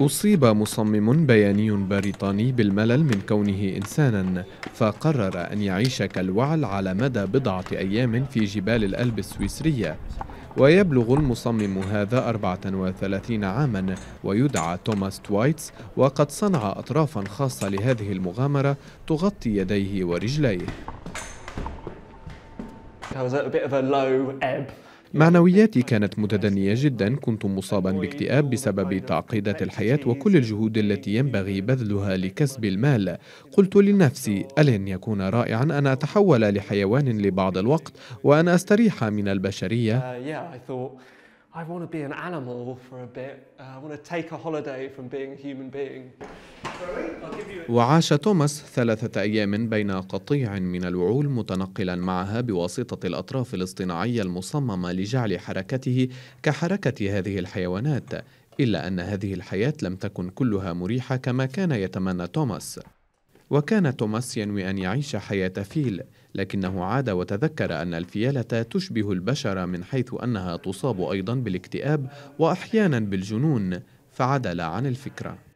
أصيب مصمم بياني بريطاني بالملل من كونه إنسانا فقرر أن يعيش كالوعل على مدى بضعة أيام في جبال الألب السويسرية ويبلغ المصمم هذا 34 عاما ويدعى توماس توايتس وقد صنع أطرافا خاصة لهذه المغامرة تغطي يديه ورجليه معنوياتي كانت متدنية جدا كنت مصابا باكتئاب بسبب تعقيدات الحياة وكل الجهود التي ينبغي بذلها لكسب المال قلت لنفسي ألن يكون رائعا أن أتحول لحيوان لبعض الوقت وأن أستريح من البشرية uh, I want to be an animal for a bit. Uh, I want to take a holiday from being a human being. وعاش توماس ثلاثة أيام بين قطيع من الوعول متنقلا معها بواسطة الأطراف الاصطناعية المصممة لجعل حركته كحركة هذه الحيوانات إلا أن هذه الحياة لم تكن كلها مريحة كما كان يتمنى توماس وكان توماس ينوي أن يعيش حياة فيل لكنه عاد وتذكر أن الفيالة تشبه البشر من حيث أنها تصاب أيضا بالاكتئاب وأحيانا بالجنون فعدل عن الفكرة